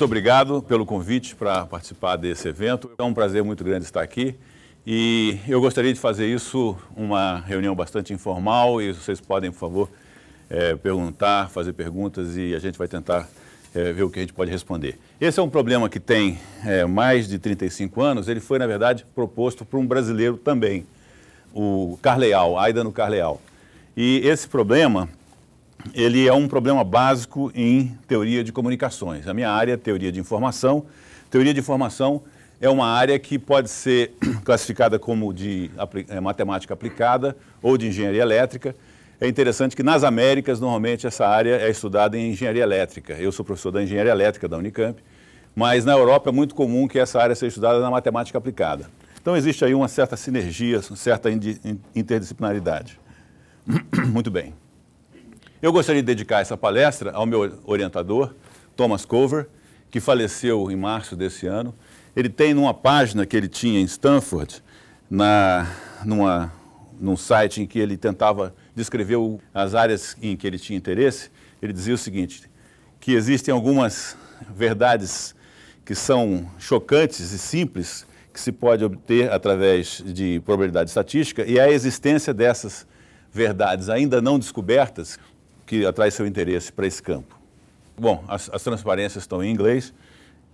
muito obrigado pelo convite para participar desse evento. É um prazer muito grande estar aqui. E eu gostaria de fazer isso uma reunião bastante informal e vocês podem, por favor, é, perguntar, fazer perguntas e a gente vai tentar é, ver o que a gente pode responder. Esse é um problema que tem é, mais de 35 anos, ele foi, na verdade, proposto por um brasileiro também, o Carleal, Aidano Carleal. E esse problema ele é um problema básico em teoria de comunicações. A minha área é teoria de informação. Teoria de informação é uma área que pode ser classificada como de eh, matemática aplicada ou de engenharia elétrica. É interessante que nas Américas, normalmente, essa área é estudada em engenharia elétrica. Eu sou professor da engenharia elétrica da Unicamp, mas na Europa é muito comum que essa área seja estudada na matemática aplicada. Então existe aí uma certa sinergia, uma certa interdisciplinaridade. Muito bem. Eu gostaria de dedicar essa palestra ao meu orientador, Thomas Cover, que faleceu em março desse ano. Ele tem numa página que ele tinha em Stanford, na, numa, num site em que ele tentava descrever as áreas em que ele tinha interesse, ele dizia o seguinte, que existem algumas verdades que são chocantes e simples que se pode obter através de probabilidade estatística e a existência dessas verdades ainda não descobertas que atrai seu interesse para esse campo? Bom, as, as transparências estão em inglês,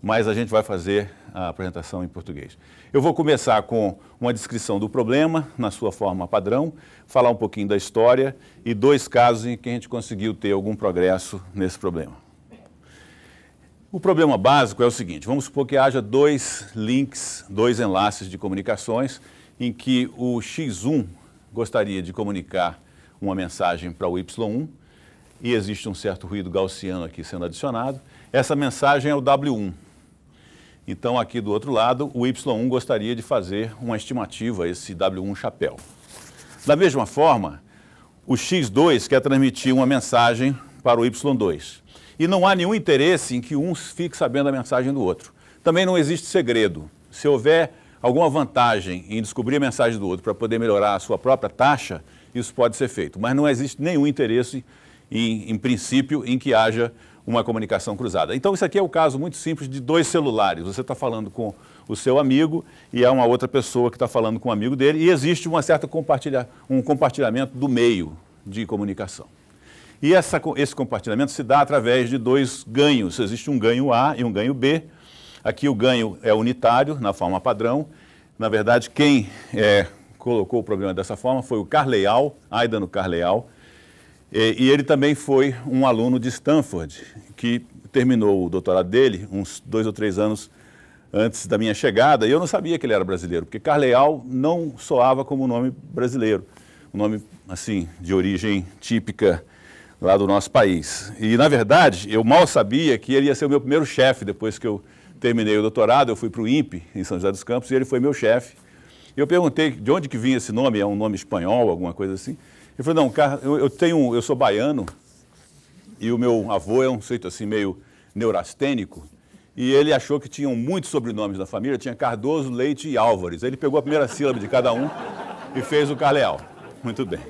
mas a gente vai fazer a apresentação em português. Eu vou começar com uma descrição do problema, na sua forma padrão, falar um pouquinho da história e dois casos em que a gente conseguiu ter algum progresso nesse problema. O problema básico é o seguinte, vamos supor que haja dois links, dois enlaces de comunicações em que o X1 gostaria de comunicar uma mensagem para o Y1 e existe um certo ruído gaussiano aqui sendo adicionado, essa mensagem é o W1. Então, aqui do outro lado, o Y1 gostaria de fazer uma estimativa, esse W1 chapéu. Da mesma forma, o X2 quer transmitir uma mensagem para o Y2. E não há nenhum interesse em que um fique sabendo a mensagem do outro. Também não existe segredo. Se houver alguma vantagem em descobrir a mensagem do outro para poder melhorar a sua própria taxa, isso pode ser feito. Mas não existe nenhum interesse em, em princípio, em que haja uma comunicação cruzada. Então, isso aqui é o um caso muito simples de dois celulares. Você está falando com o seu amigo e há uma outra pessoa que está falando com o um amigo dele e existe uma certa compartilha, um compartilhamento do meio de comunicação. E essa, esse compartilhamento se dá através de dois ganhos. Existe um ganho A e um ganho B. Aqui o ganho é unitário, na forma padrão. Na verdade, quem é, colocou o programa dessa forma foi o Carleal, no Carleal, e, ele também foi um aluno de Stanford, que terminou o doutorado dele uns dois ou três anos antes da minha chegada, e eu não sabia que ele era brasileiro, porque Carleal não soava como nome brasileiro, um nome, assim, de origem típica lá do nosso país. E, na verdade, eu mal sabia que ele ia ser o meu primeiro chefe depois que eu terminei o doutorado, eu fui para o INPE, em São José dos Campos, e ele foi meu chefe. Eu perguntei de onde que vinha esse nome, é um nome espanhol, alguma coisa assim. Ele falou, não, cara, eu, eu, tenho, eu sou baiano e o meu avô é um sujeito assim meio neurastênico e ele achou que tinham muitos sobrenomes na família, tinha Cardoso, Leite e Álvares. ele pegou a primeira sílaba de cada um e fez o Carleal. Muito bem.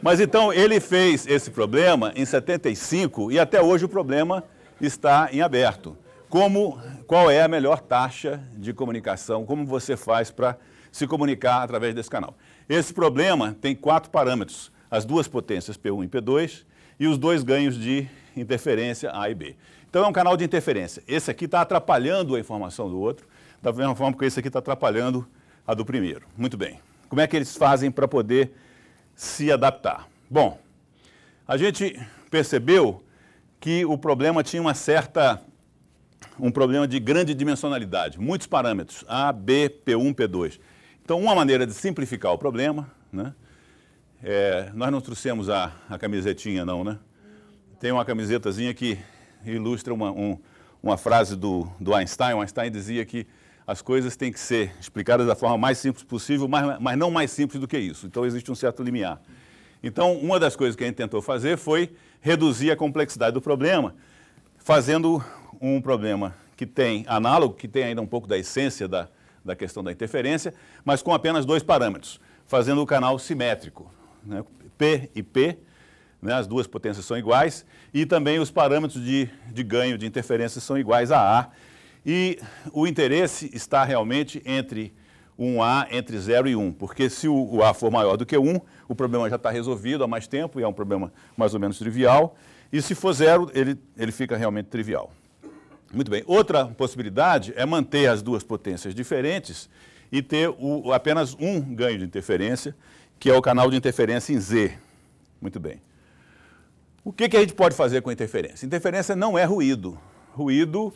Mas então ele fez esse problema em 75 e até hoje o problema está em aberto. Como, qual é a melhor taxa de comunicação? Como você faz para se comunicar através desse canal? Esse problema tem quatro parâmetros: as duas potências P1 e P2 e os dois ganhos de interferência A e B. Então é um canal de interferência. Esse aqui está atrapalhando a informação do outro, da mesma forma que esse aqui está atrapalhando a do primeiro. Muito bem. Como é que eles fazem para poder se adaptar? Bom, a gente percebeu que o problema tinha uma certa um problema de grande dimensionalidade, muitos parâmetros A, B, P1, P2. Então, uma maneira de simplificar o problema, né? É, nós não trouxemos a, a camisetinha, não, né? Tem uma camisetazinha que ilustra uma, um, uma frase do, do Einstein. O Einstein dizia que as coisas têm que ser explicadas da forma mais simples possível, mas, mas não mais simples do que isso. Então, existe um certo limiar. Então, uma das coisas que a gente tentou fazer foi reduzir a complexidade do problema, fazendo um problema que tem análogo, que tem ainda um pouco da essência da, da questão da interferência, mas com apenas dois parâmetros, fazendo o canal simétrico, né? P e P, né? as duas potências são iguais, e também os parâmetros de, de ganho de interferência são iguais a A. E o interesse está realmente entre um A entre 0 e 1, um, porque se o, A for maior do que 1, um, o problema já está resolvido há mais tempo e é um problema mais ou menos trivial, e se for zero, ele, ele fica realmente trivial. Muito bem. Outra possibilidade é manter as duas potências diferentes e ter o, apenas um ganho de interferência, que é o canal de interferência em Z. Muito bem. O que, que a gente pode fazer com a interferência? Interferência não é ruído. Ruído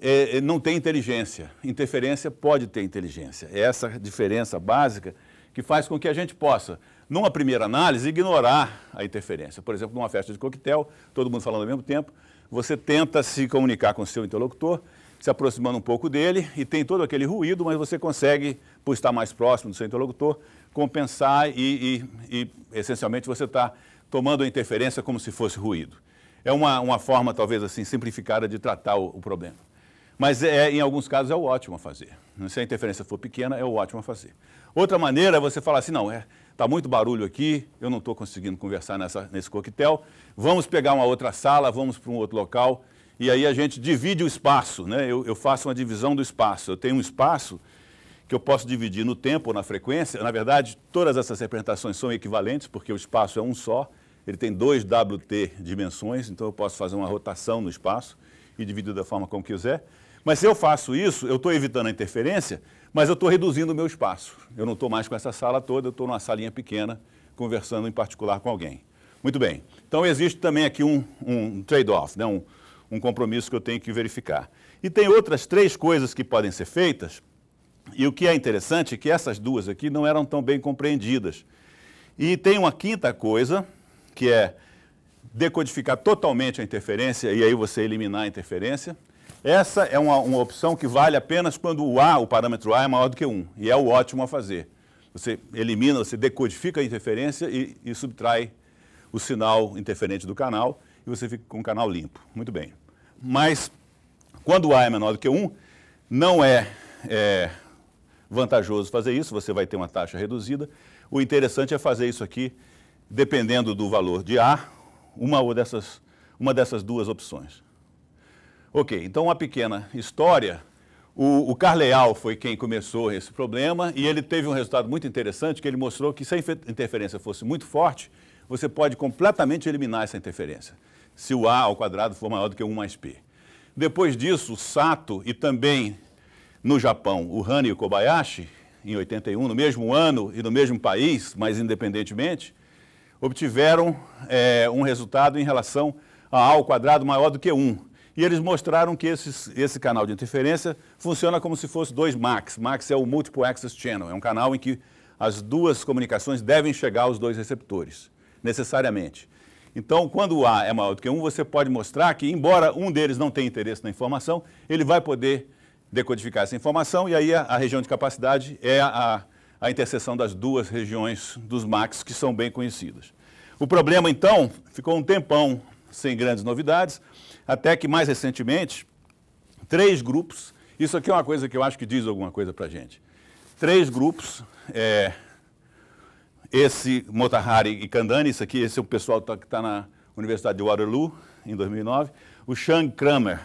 é, é não tem inteligência. Interferência pode ter inteligência. É essa diferença básica que faz com que a gente possa, numa primeira análise, ignorar a interferência. Por exemplo, numa festa de coquetel, todo mundo falando ao mesmo tempo, você tenta se comunicar com o seu interlocutor, se aproximando um pouco dele, e tem todo aquele ruído, mas você consegue, por estar mais próximo do seu interlocutor, compensar e, e, e essencialmente, você está tomando a interferência como se fosse ruído. É uma, uma forma, talvez assim, simplificada de tratar o, o problema. Mas, é, em alguns casos, é o ótimo a fazer. Se a interferência for pequena, é o ótimo a fazer. Outra maneira é você falar assim, não, é, Está muito barulho aqui, eu não estou conseguindo conversar nessa, nesse coquetel. Vamos pegar uma outra sala, vamos para um outro local. E aí a gente divide o espaço, né? Eu, eu, faço uma divisão do espaço. Eu tenho um espaço que eu posso dividir no tempo ou na frequência. Na verdade, todas essas representações são equivalentes, porque o espaço é um só. Ele tem dois WT dimensões, então eu posso fazer uma rotação no espaço e dividir da forma como quiser. Mas se eu faço isso, eu estou evitando a interferência, mas eu estou reduzindo o meu espaço. Eu não estou mais com essa sala toda, eu estou numa salinha pequena, conversando em particular com alguém. Muito bem. Então existe também aqui um, um trade-off, né? um, um compromisso que eu tenho que verificar. E tem outras três coisas que podem ser feitas, e o que é interessante é que essas duas aqui não eram tão bem compreendidas. E tem uma quinta coisa, que é decodificar totalmente a interferência e aí você eliminar a interferência. Essa é uma, uma, opção que vale apenas quando o A, o parâmetro A, é maior do que 1, e é o ótimo a fazer. Você elimina, você decodifica a interferência e, e subtrai o sinal interferente do canal e você fica com o canal limpo. Muito bem. Mas quando o A é menor do que 1, não é, é vantajoso fazer isso, você vai ter uma taxa reduzida. O interessante é fazer isso aqui, dependendo do valor de A, uma, ou dessas, uma dessas duas opções. Ok, então uma pequena história. O, o Carleal foi quem começou esse problema e ele teve um resultado muito interessante, que ele mostrou que se a interferência fosse muito forte, você pode completamente eliminar essa interferência, se o A ao quadrado for maior do que 1 mais P. Depois disso, o Sato e também no Japão, o Hani e o Kobayashi, em 81, no mesmo ano e no mesmo país, mas independentemente, obtiveram é, um resultado em relação a A ao quadrado maior do que 1 e eles mostraram que esses, esse canal de interferência funciona como se fosse dois max. Max é o Multiple Access Channel, é um canal em que as duas comunicações devem chegar aos dois receptores, necessariamente. Então, quando o A é maior do que um, você pode mostrar que, embora um deles não tenha interesse na informação, ele vai poder decodificar essa informação e aí a, a região de capacidade é a, a interseção das duas regiões dos max, que são bem conhecidas. O problema, então, ficou um tempão sem grandes novidades até que mais recentemente, três grupos, isso aqui é uma coisa que eu acho que diz alguma coisa para a gente, três grupos, é, esse Motahari e Kandani, isso aqui, esse é o pessoal que está tá na Universidade de Waterloo, em 2009, o Shang Kramer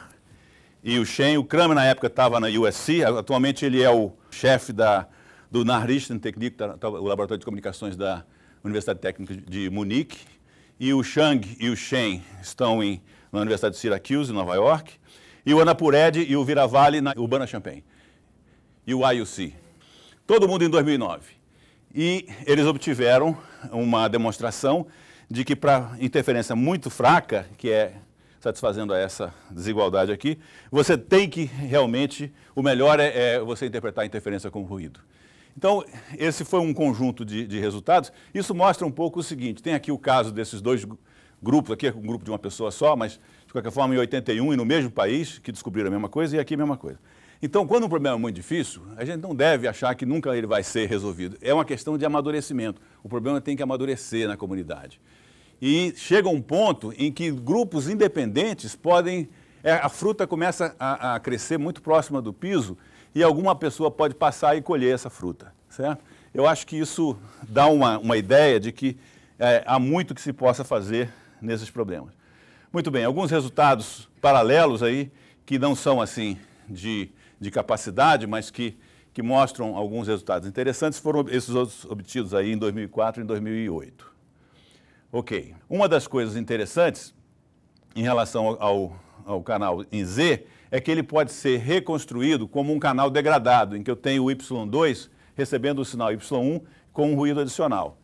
e o Shen, o Kramer na época estava na USC, atualmente ele é o chefe da, do Nachrichtentechnik, tá, tá, o Laboratório de Comunicações da Universidade Técnica de Munique, e o Chang e o Shen estão em, na Universidade de Syracuse, em Nova York, e o Anapured e o Viravale na Urbana-Champaign, e o IUC. Todo mundo em 2009. E eles obtiveram uma demonstração de que para interferência muito fraca, que é satisfazendo essa desigualdade aqui, você tem que realmente, o melhor é, é você interpretar a interferência como ruído. Então, esse foi um conjunto de, de, resultados. Isso mostra um pouco o seguinte: tem aqui o caso desses dois grupos, aqui é um grupo de uma pessoa só, mas de qualquer forma em 81 e no mesmo país que descobriram a mesma coisa e aqui a mesma coisa. Então, quando um problema é muito difícil, a gente não deve achar que nunca ele vai ser resolvido. É uma questão de amadurecimento. O problema tem que amadurecer na comunidade. E chega um ponto em que grupos independentes podem. É, a fruta começa a, a crescer muito próxima do piso e alguma pessoa pode passar e colher essa fruta, certo? Eu acho que isso dá uma, uma ideia de que é, há muito que se possa fazer nesses problemas. Muito bem, alguns resultados paralelos aí, que não são assim de, de capacidade, mas que, que mostram alguns resultados interessantes, foram esses outros obtidos aí em 2004 e em 2008. Ok, uma das coisas interessantes em relação ao, o canal em Z é que ele pode ser reconstruído como um canal degradado, em que eu tenho o Y2 recebendo o sinal Y1 com um ruído adicional.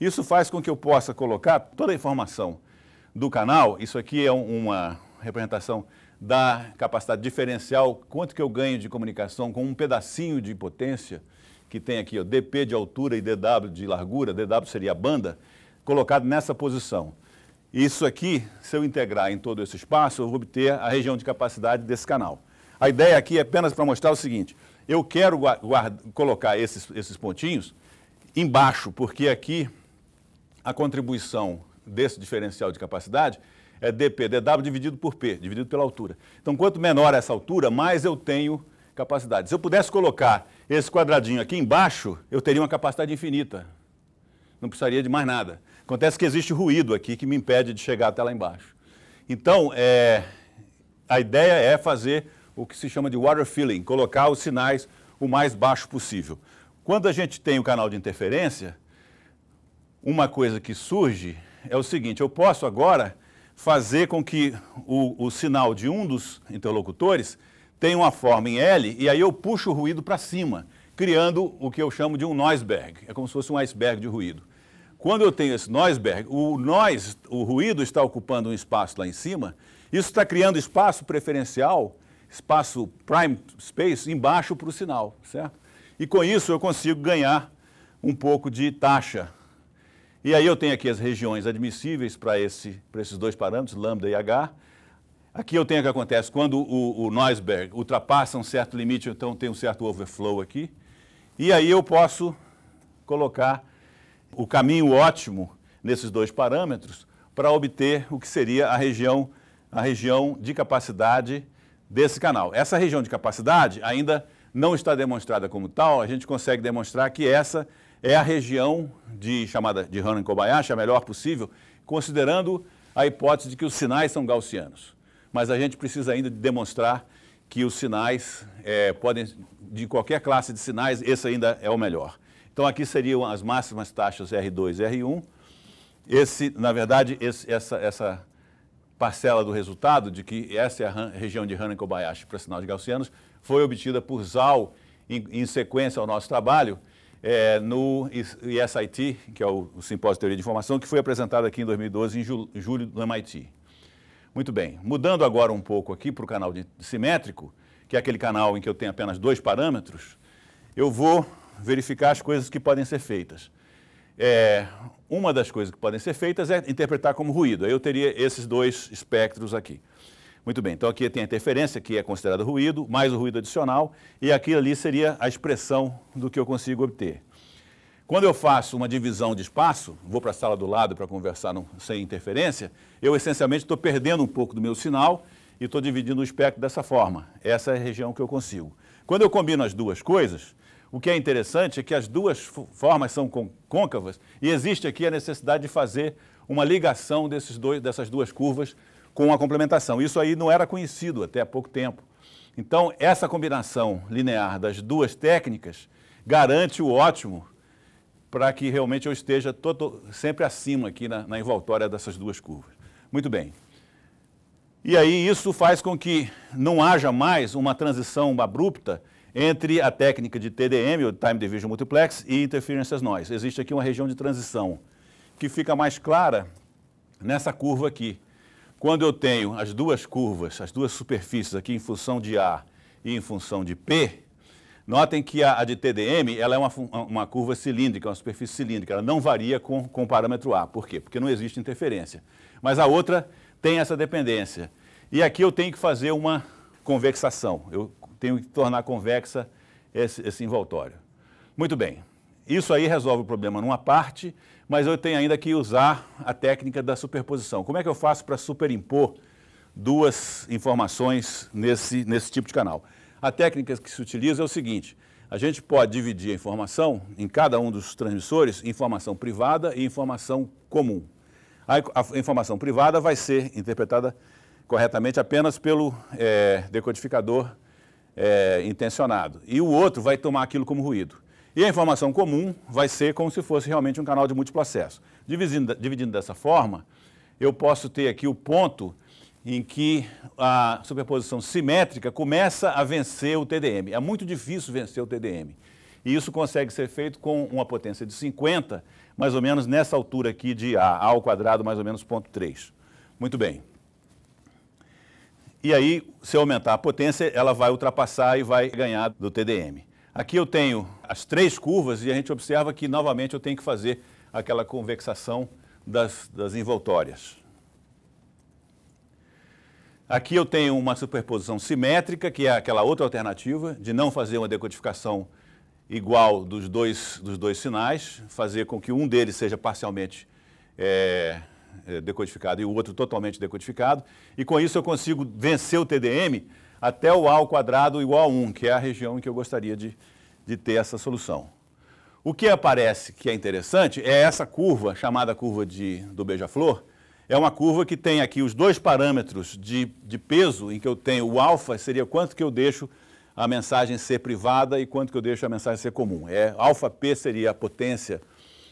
Isso faz com que eu possa colocar toda a informação do canal, isso aqui é uma representação da capacidade diferencial, quanto que eu ganho de comunicação com um pedacinho de potência, que tem aqui ó, dp de altura e dw de largura, dw seria a banda, colocado nessa posição. Isso aqui, se eu integrar em todo esse espaço, eu vou obter a região de capacidade desse canal. A ideia aqui é apenas para mostrar o seguinte, eu quero colocar esses, esses pontinhos embaixo, porque aqui a contribuição desse diferencial de capacidade é dp, dw dividido por p, dividido pela altura. Então, quanto menor essa altura, mais eu tenho capacidade. Se eu pudesse colocar esse quadradinho aqui embaixo, eu teria uma capacidade infinita. Não precisaria de mais nada. Acontece que existe ruído aqui que me impede de chegar até lá embaixo. Então, é, a ideia é fazer o que se chama de water filling, colocar os sinais o mais baixo possível. Quando a gente tem o canal de interferência, uma coisa que surge é o seguinte, eu posso agora fazer com que o, o sinal de um dos interlocutores tenha uma forma em L e aí eu puxo o ruído para cima, criando o que eu chamo de um noise berg, é como se fosse um iceberg de ruído. Quando eu tenho esse noiseberg, o noise, o ruído está ocupando um espaço lá em cima, isso está criando espaço preferencial, espaço prime space, embaixo para o sinal, certo? E com isso eu consigo ganhar um pouco de taxa. E aí eu tenho aqui as regiões admissíveis para esse, esses dois parâmetros, lambda e h. Aqui eu tenho o que acontece quando o, o Noisberg ultrapassa um certo limite, então tem um certo overflow aqui. E aí eu posso colocar o caminho ótimo nesses dois parâmetros para obter o que seria a região, a região de capacidade desse canal. Essa região de capacidade ainda não está demonstrada como tal, a gente consegue demonstrar que essa é a região de chamada de Hanan Kobayashi, a melhor possível, considerando a hipótese de que os sinais são gaussianos. Mas a gente precisa ainda demonstrar que os sinais é, podem, de qualquer classe de sinais, esse ainda é o melhor. Então aqui seriam as máximas taxas R2 e R1. Esse, na verdade, esse, essa, essa parcela do resultado de que essa é a região de Hanna-Kobayashi para sinal de gaussianos foi obtida por Zal em, em sequência ao nosso trabalho é, no ESIT, que é o, o, Simpósio de Teoria de Informação, que foi apresentado aqui em 2012, em julho, julho do MIT. Muito bem, mudando agora um pouco aqui para o canal de, de simétrico, que é aquele canal em que eu tenho apenas dois parâmetros, eu vou verificar as coisas que podem ser feitas. É, uma das coisas que podem ser feitas é interpretar como ruído. Aí eu teria esses dois espectros aqui. Muito bem, então aqui tem a interferência, que é considerada ruído, mais o ruído adicional, e aqui ali seria a expressão do que eu consigo obter. Quando eu faço uma divisão de espaço, vou para a sala do lado para conversar sem interferência, eu essencialmente estou perdendo um pouco do meu sinal e estou dividindo o espectro dessa forma. Essa é a região que eu consigo. Quando eu combino as duas coisas, o que é interessante é que as duas formas são côncavas e existe aqui a necessidade de fazer uma ligação desses dois, dessas duas curvas com a complementação. Isso aí não era conhecido até há pouco tempo. Então, essa combinação linear das duas técnicas garante o ótimo para que realmente eu esteja todo, sempre acima aqui na, na envoltória dessas duas curvas. Muito bem. E aí isso faz com que não haja mais uma transição abrupta entre a técnica de TDM, ou Time Division Multiplex, e Interferências Noise. Existe aqui uma região de transição que fica mais clara nessa curva aqui. Quando eu tenho as duas curvas, as duas superfícies aqui em função de A e em função de P, notem que a, a de TDM ela é uma, uma curva cilíndrica, uma superfície cilíndrica, ela não varia com, com o parâmetro A. Por quê? Porque não existe interferência. Mas a outra tem essa dependência. E aqui eu tenho que fazer uma convexação. Eu tenho que tornar convexa esse, esse envoltório. Muito bem, isso aí resolve o problema numa parte, mas eu tenho ainda que usar a técnica da superposição. Como é que eu faço para superimpor duas informações nesse, nesse tipo de canal? A técnica que se utiliza é o seguinte, a gente pode dividir a informação em cada um dos transmissores, informação privada e informação comum. A, informação privada vai ser interpretada corretamente apenas pelo é, decodificador é, intencionado. E o outro vai tomar aquilo como ruído. E a informação comum vai ser como se fosse realmente um canal de múltiplo acesso. Dividindo, dividindo dessa forma, eu posso ter aqui o ponto em que a superposição simétrica começa a vencer o TDM. É muito difícil vencer o TDM. E isso consegue ser feito com uma potência de 50, mais ou menos nessa altura aqui de A, A ao quadrado, mais ou menos, ponto Muito bem. E aí, se eu aumentar a potência, ela vai ultrapassar e vai ganhar do TDM. Aqui eu tenho as três curvas e a gente observa que, novamente, eu tenho que fazer aquela convexação das, das envoltórias. Aqui eu tenho uma superposição simétrica, que é aquela outra alternativa de não fazer uma decodificação igual dos dois, dos dois sinais, fazer com que um deles seja parcialmente é, é, decodificado e o outro totalmente decodificado, e com isso eu consigo vencer o TDM até o A ao quadrado igual a 1, que é a região em que eu gostaria de, de ter essa solução. O que aparece que é interessante é essa curva, chamada curva de, do beija-flor, é uma curva que tem aqui os dois parâmetros de, de peso, em que eu tenho o alfa, seria quanto que eu deixo a mensagem ser privada e quanto que eu deixo a mensagem ser comum. É, alfa P seria a potência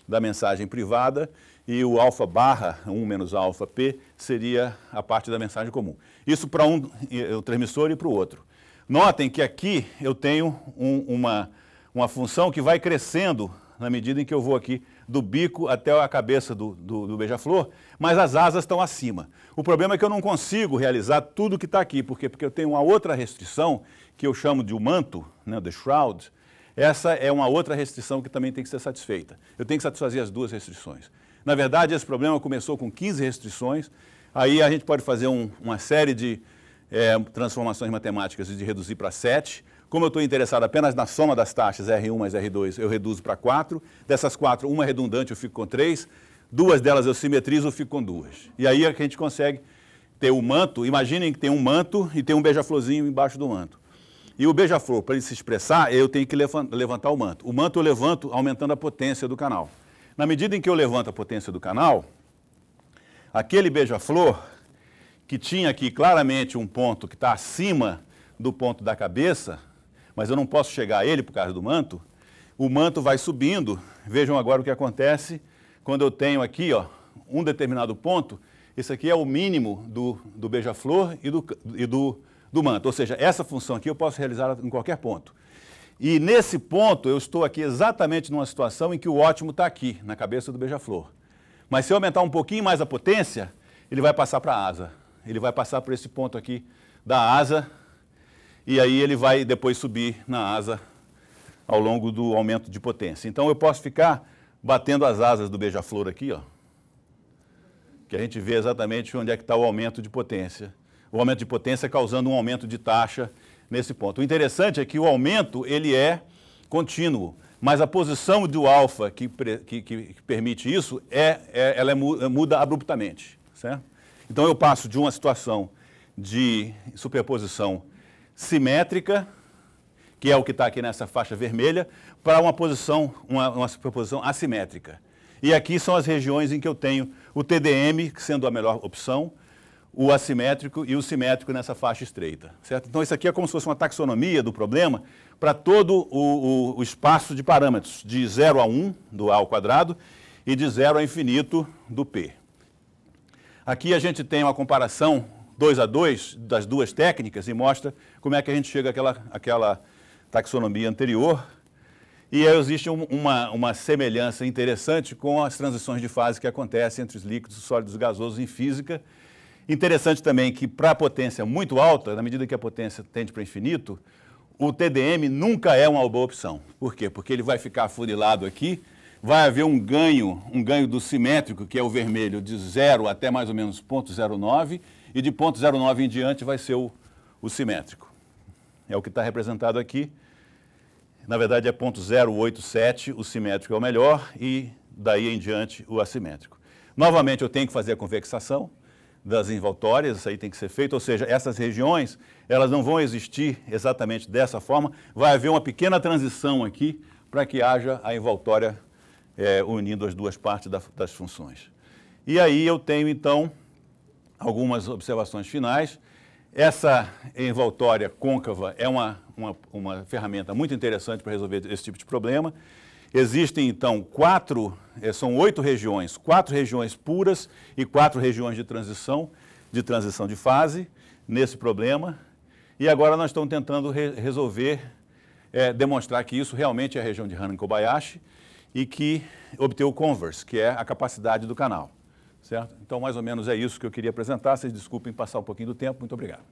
da mensagem privada e o alfa barra 1 menos alfa P seria a parte da mensagem comum. Isso para um o transmissor e para o outro. Notem que aqui eu tenho um, uma, uma função que vai crescendo na medida em que eu vou aqui do bico até a cabeça do, do, do beija-flor, mas as asas estão acima. O problema é que eu não consigo realizar tudo que está aqui, porque porque eu tenho uma outra restrição que eu chamo de o manto, né, the shroud, essa é uma outra restrição que também tem que ser satisfeita. Eu tenho que satisfazer as duas restrições. Na verdade, esse problema começou com 15 restrições, aí a gente pode fazer um, uma série de é, transformações matemáticas e de reduzir para 7. Como eu estou interessado apenas na soma das taxas R1 mais R2, eu reduzo para 4. Dessas 4, uma é redundante, eu fico com 3. Duas delas eu simetrizo, eu fico com duas. E aí é que a gente consegue ter o manto. Imaginem que tem um manto e tem um beija-florzinho embaixo do manto. E o beija-flor, para ele se expressar, eu tenho que levantar o manto. O manto eu levanto aumentando a potência do canal. Na medida em que eu levanto a potência do canal, aquele beija-flor, que tinha aqui claramente um ponto que está acima do ponto da cabeça, mas eu não posso chegar a ele por causa do manto, o manto vai subindo. Vejam agora o que acontece quando eu tenho aqui ó, um determinado ponto. Esse aqui é o mínimo do, do beija-flor e do, e do do manto. Ou seja, essa função aqui eu posso realizar em qualquer ponto. E nesse ponto eu estou aqui exatamente numa situação em que o ótimo está aqui, na cabeça do beija-flor. Mas se eu aumentar um pouquinho mais a potência, ele vai passar para a asa. Ele vai passar por esse ponto aqui da asa e aí ele vai depois subir na asa ao longo do aumento de potência. Então eu posso ficar batendo as asas do beija-flor aqui, ó, que a gente vê exatamente onde é que está o aumento de potência o aumento de potência causando um aumento de taxa nesse ponto. O interessante é que o aumento ele é contínuo, mas a posição do alfa que, que, que, permite isso é, é ela é, é, muda abruptamente, certo? Então eu passo de uma situação de superposição simétrica, que é o que está aqui nessa faixa vermelha, para uma posição, uma, uma superposição assimétrica. E aqui são as regiões em que eu tenho o TDM sendo a melhor opção, o assimétrico e o simétrico nessa faixa estreita. Certo? Então, isso aqui é como se fosse uma taxonomia do problema para todo o, o, o, espaço de parâmetros, de 0 a 1 do A ao quadrado e de 0 a infinito do P. Aqui a gente tem uma comparação 2 a 2 das duas técnicas e mostra como é que a gente chega àquela, àquela taxonomia anterior. E aí existe um, uma, uma semelhança interessante com as transições de fase que acontecem entre os líquidos, sólidos e gasosos em física, Interessante também que para a potência muito alta, na medida que a potência tende para infinito, o TDM nunca é uma boa opção. Por quê? Porque ele vai ficar afunilado aqui, vai haver um ganho, um ganho do simétrico, que é o vermelho, de 0 até mais ou menos 0,09, e de 0,09 em diante vai ser o, o simétrico. É o que está representado aqui. Na verdade é 0,087, o simétrico é o melhor, e daí em diante o assimétrico. Novamente eu tenho que fazer a convexação, das envoltórias, isso aí tem que ser feito, ou seja, essas regiões, elas não vão existir exatamente dessa forma, vai haver uma pequena transição aqui para que haja a envoltória é, eh, unindo as duas partes da, das funções. E aí eu tenho, então, algumas observações finais. Essa envoltória côncava é uma, uma, uma ferramenta muito interessante para resolver esse tipo de problema. Existem, então, quatro, eh, são oito regiões, quatro regiões puras e quatro regiões de transição, de transição de fase nesse problema. E agora nós estamos tentando re resolver, é, demonstrar que isso realmente é a região de Hanan Kobayashi e que obteve o Converse, que é a capacidade do canal. Certo? Então, mais ou menos é isso que eu queria apresentar. Vocês desculpem passar um pouquinho do tempo. Muito obrigado.